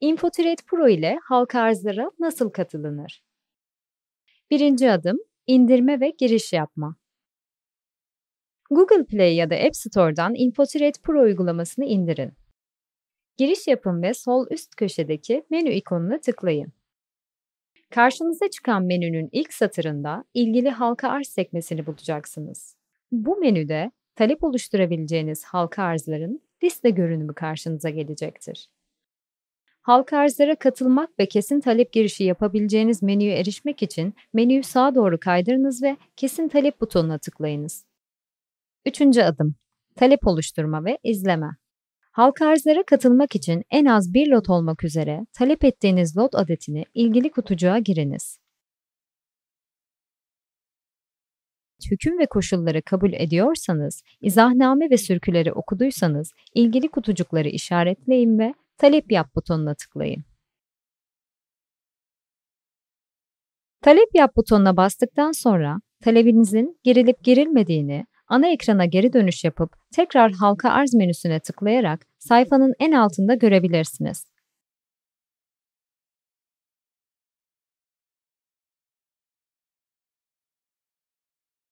Infotiret Pro ile halka arzlara nasıl katılınır? Birinci adım, indirme ve giriş yapma. Google Play ya da App Store'dan Infotiret Pro uygulamasını indirin. Giriş yapın ve sol üst köşedeki menü ikonuna tıklayın. Karşınıza çıkan menünün ilk satırında ilgili halka arz sekmesini bulacaksınız. Bu menüde talep oluşturabileceğiniz halka arzların liste görünümü karşınıza gelecektir. Halka arzlara katılmak ve kesin talep girişi yapabileceğiniz menüye erişmek için menüyü sağa doğru kaydırınız ve kesin talep butonuna tıklayınız. Üçüncü adım, talep oluşturma ve izleme. Halka arzlara katılmak için en az bir lot olmak üzere talep ettiğiniz lot adetini ilgili kutucuğa giriniz. hüküm ve koşulları kabul ediyorsanız, izahname ve sürküleri okuduysanız ilgili kutucukları işaretleyin ve Talep Yap butonuna tıklayın. Talep Yap butonuna bastıktan sonra talebinizin girilip girilmediğini ana ekrana geri dönüş yapıp tekrar halka arz menüsüne tıklayarak sayfanın en altında görebilirsiniz.